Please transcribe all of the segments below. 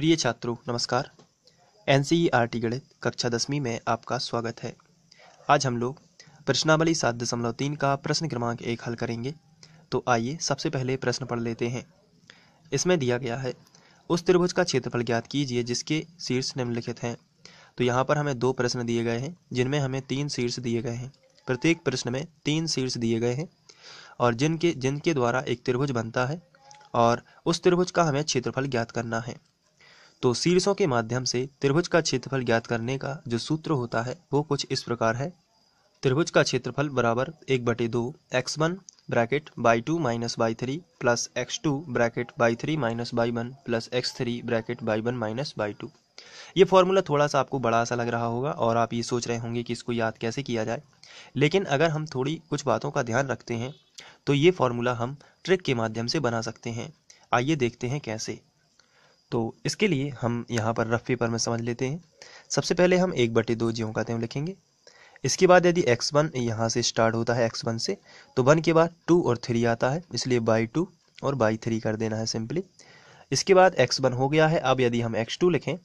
प्रिय छात्रों नमस्कार एन सी गणित कक्षा दसवीं में आपका स्वागत है आज हम लोग प्रश्नावली सात दशमलव तीन का प्रश्न क्रमांक एक हल करेंगे तो आइए सबसे पहले प्रश्न पढ़ लेते हैं इसमें दिया गया है उस त्रिभुज का क्षेत्रफल ज्ञात कीजिए जिसके शीर्ष निम्नलिखित हैं तो यहाँ पर हमें दो प्रश्न दिए गए हैं जिनमें हमें तीन शीर्ष दिए गए हैं प्रत्येक प्रश्न में तीन शीर्ष दिए गए हैं और जिनके जिनके द्वारा एक त्रिभुज बनता है और उस त्रिभुज का हमें क्षेत्रफल ज्ञात करना है तो शीर्षों के माध्यम से त्रिभुज का क्षेत्रफल ज्ञात करने का जो सूत्र होता है वो कुछ इस प्रकार है त्रिभुज का क्षेत्रफल बराबर एक बटे दो x one bracket y two minus y three plus x two bracket y three minus y one plus x three bracket y one minus y two ये फॉर्मूला थोड़ा सा आपको बड़ा सा लग रहा होगा और आप ये सोच रहे होंगे कि इसको याद कैसे किया जाए लेकिन अगर हम थोड़ी कुछ बातों का ध्यान रखते हैं तो ये फॉर्मूला हम ट्रिक के माध्यम से बना सकते हैं आइए देखते हैं कैसे तो इसके लिए हम यहाँ पर रफ पेपर में समझ लेते हैं सबसे पहले हम एक बटे दो ज्यों का त्यों लिखेंगे इसके बाद यदि एक्स वन यहाँ से स्टार्ट होता है एक्स वन से तो वन के बाद टू और थ्री आता है इसलिए बाई टू और बाई थ्री कर देना है सिंपली इसके बाद एक्स वन हो गया है अब यदि हम एक्स टू लिखें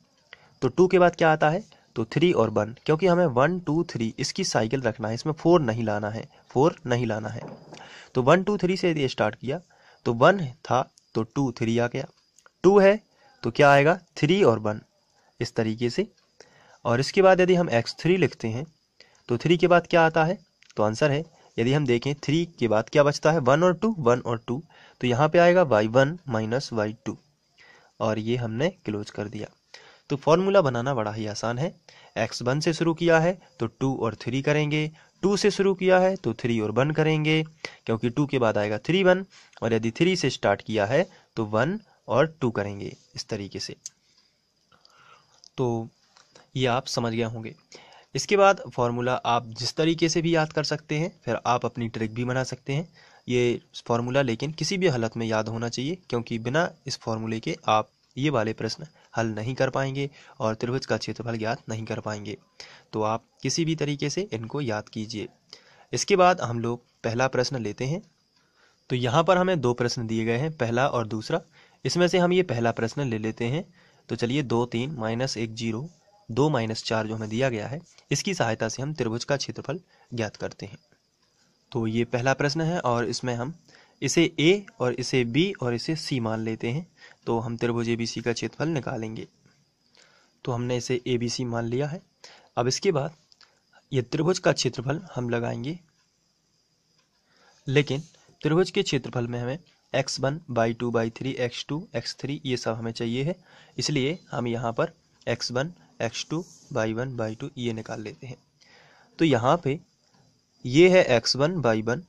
तो टू के बाद क्या आता है तो थ्री और वन क्योंकि हमें वन टू थ्री इसकी साइकिल रखना है इसमें फोर नहीं लाना है फोर नहीं लाना है तो वन टू थ्री से यदि स्टार्ट किया तो वन था तो टू थ्री आ गया टू है तो क्या आएगा थ्री और वन इस तरीके से और इसके बाद यदि हम एक्स थ्री लिखते हैं तो थ्री के बाद क्या आता है तो आंसर है यदि हम देखें थ्री के बाद क्या बचता है वन और टू वन और टू तो यहाँ पे आएगा y one minus y two और ये हमने क्लोज कर दिया तो फॉर्मूला बनाना बड़ा ही आसान है एक्स वन से शुरू किया है तो टू और थ्री करेंगे टू से शुरू किया है तो थ्री और वन करेंगे क्योंकि टू के बाद आएगा थ्री वन और यदि थ्री से स्टार्ट किया है तो वन और टू करेंगे इस तरीके से तो ये आप समझ गए होंगे इसके बाद फार्मूला आप जिस तरीके से भी याद कर सकते हैं फिर आप अपनी ट्रिक भी बना सकते हैं ये फार्मूला लेकिन किसी भी हालत में याद होना चाहिए क्योंकि बिना इस फार्मूले के आप ये वाले प्रश्न हल नहीं कर पाएंगे और त्रिभुज का क्षेत्रफल ज्ञात नहीं कर पाएंगे तो आप किसी भी तरीके से इनको याद कीजिए इसके बाद हम लोग पहला प्रश्न लेते हैं तो यहाँ पर हमें दो प्रश्न दिए गए हैं पहला और दूसरा इसमें से हम ये पहला प्रश्न ले लेते हैं तो चलिए दो तीन माइनस एक जीरो दो माइनस चार जो हमें दिया गया है इसकी सहायता से हम त्रिभुज का क्षेत्रफल ज्ञात करते हैं तो ये पहला प्रश्न है और इसमें हम इसे ए और इसे बी और इसे सी मान लेते हैं तो हम त्रिभुज ए बी सी का क्षेत्रफल निकालेंगे तो हमने इसे ए बी सी मान लिया है अब इसके बाद ये त्रिभुज का क्षेत्रफल हम लगाएंगे लेकिन त्रिभुज के क्षेत्रफल में हमें x one y two y three x two x three ये सब हमें चाहिए है इसलिए हम यहाँ पर x one x two y one y two ये निकाल लेते हैं तो यहाँ पे ये है एक्स वन बाई वन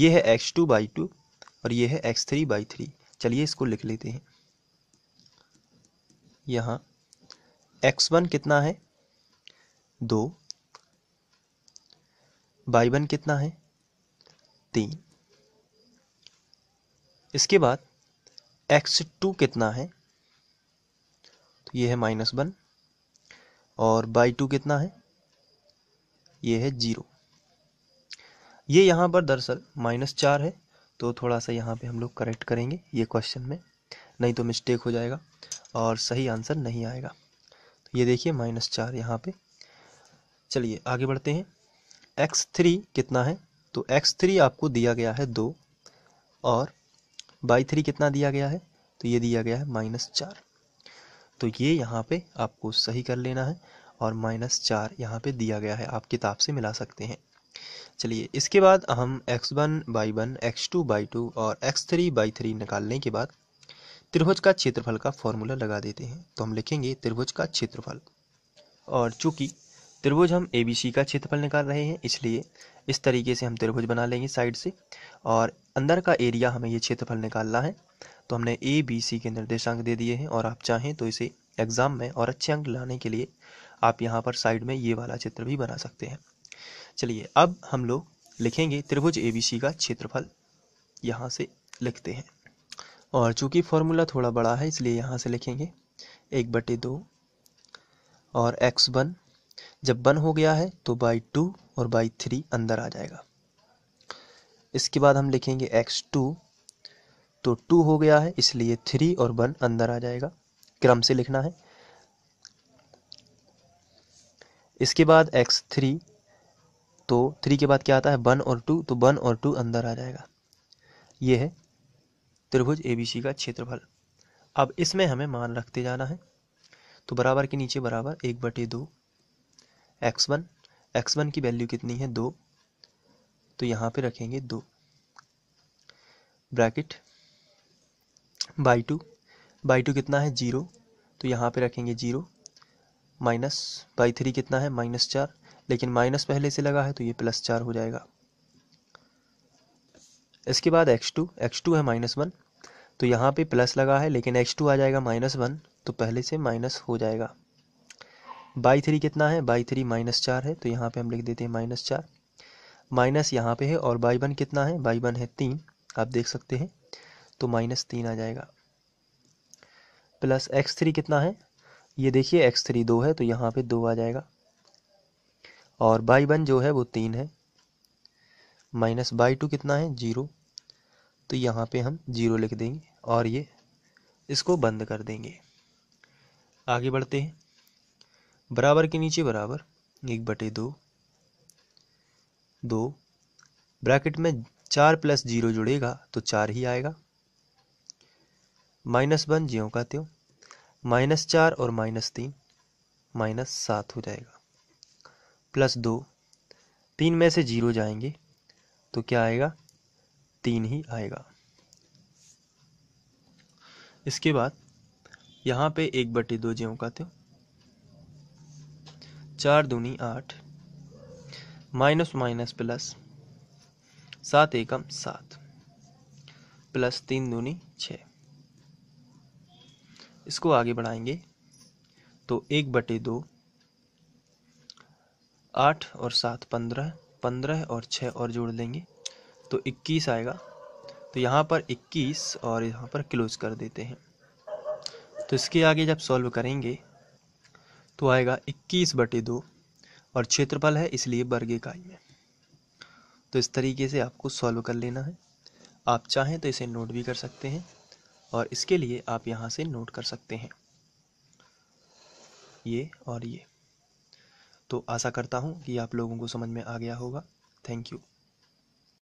ये है एक्स टू बाई टू और ये है एक्स थ्री बाई थ्री चलिए इसको लिख लेते हैं यहाँ एक्स वन कितना है दो बाई वन कितना है तीन इसके बाद एक्स टू कितना है तो ये है माइनस वन और बाई टू कितना है ये है जीरो ये यहाँ पर दरअसल माइनस चार है तो थोड़ा सा यहाँ पे हम लोग करेक्ट करेंगे ये क्वेश्चन में नहीं तो मिस्टेक हो जाएगा और सही आंसर नहीं आएगा तो ये देखिए माइनस चार यहाँ पे चलिए आगे बढ़ते हैं एक्स थ्री कितना है तो एक्स थ्री आपको दिया गया है दो और बाई थ्री कितना दिया गया है तो ये दिया गया है माइनस चार तो ये यहाँ पे आपको सही कर लेना है और माइनस चार यहाँ पे दिया गया है आप किताब से मिला सकते हैं चलिए इसके बाद हम x one y one x two y two और एक्स थ्री बाई थ्री निकालने के बाद त्रिभुज का क्षेत्रफल का फॉर्मूला लगा देते हैं तो हम लिखेंगे त्रिभुज का क्षेत्रफल और चूँकि त्रिभुज हम ए बी सी का क्षेत्रफल निकाल रहे हैं इसलिए इस तरीके से हम त्रिभुज बना लेंगे साइड से और अंदर का एरिया हमें ये क्षेत्रफल निकालना है तो हमने ए बी सी के निर्देशांक दे दिए हैं और आप चाहें तो इसे एग्ज़ाम में और अच्छे अंक लाने के लिए आप यहाँ पर साइड में ये वाला चित्र भी बना सकते हैं चलिए अब हम लोग लिखेंगे त्रिभुज ए बी सी का क्षेत्रफल यहाँ से लिखते हैं और चूंकि फॉर्मूला थोड़ा बड़ा है इसलिए यहाँ से लिखेंगे एक बटे दो और एक्स वन जब वन हो गया है तो बाई टू और बाई थ्री अंदर आ जाएगा इसके बाद हम लिखेंगे एक्स टू तो टू हो गया है इसलिए थ्री और वन अंदर आ जाएगा क्रम से लिखना है इसके बाद एक्स थ्री तो थ्री के बाद क्या आता है वन और टू तो वन और टू अंदर आ जाएगा ये है त्रिभुज एबीसी का क्षेत्रफल अब इसमें हमें मान रखते जाना है तो बराबर के नीचे बराबर एक बटे दो एक्स वन एक्स वन की वैल्यू कितनी है दो तो यहाँ पे रखेंगे दो bracket y two y two कितना है जीरो तो यहाँ पे रखेंगे जीरो माइनस बाई थ्री कितना है माइनस चार लेकिन माइनस पहले से लगा है तो ये प्लस चार हो जाएगा इसके बाद एक्स टू एक्स टू है माइनस वन तो यहाँ पे प्लस लगा है लेकिन एक्स टू आ जाएगा माइनस वन तो पहले से माइनस हो जाएगा बाई थ्री कितना है बाई थ्री माइनस चार है तो यहाँ पे हम लिख देते हैं माइनस चार माइनस यहाँ पे है और बाई वन कितना है बाई वन है तीन आप देख सकते हैं तो माइनस तीन आ जाएगा प्लस एक्स थ्री कितना है ये देखिए एक्स थ्री दो है तो यहाँ पे दो आ जाएगा और बाई वन जो है वो तीन है माइनस बाई टू कितना है जीरो तो यहाँ पे हम जीरो लिख देंगे और ये इसको बंद कर देंगे आगे बढ़ते हैं बराबर के नीचे बराबर एक बटे दो दो ब्रैकेट में चार प्लस जीरो जुड़ेगा तो चार ही आएगा माइनस वन ज्यों का त्यों माइनस चार और माइनस तीन माइनस सात हो जाएगा प्लस दो तीन में से जीरो जाएंगे तो क्या आएगा तीन ही आएगा इसके बाद यहाँ पे एक बटे दो ज्यों का त्यों चार दूनी आठ माइनस माइनस प्लस सात एकम सात प्लस तीन दूनी छ इसको आगे बढ़ाएंगे तो एक बटे दो आठ और सात पंद्रह पंद्रह और छः और जोड़ देंगे तो इक्कीस आएगा तो यहाँ पर इक्कीस और यहाँ पर क्लोज कर देते हैं तो इसके आगे जब सॉल्व करेंगे तो आएगा इक्कीस बटे दो और क्षेत्रफल है इसलिए वर्ग इकाई में तो इस तरीके से आपको सॉल्व कर लेना है आप चाहें तो इसे नोट भी कर सकते हैं और इसके लिए आप यहाँ से नोट कर सकते हैं ये और ये तो आशा करता हूँ कि आप लोगों को समझ में आ गया होगा थैंक यू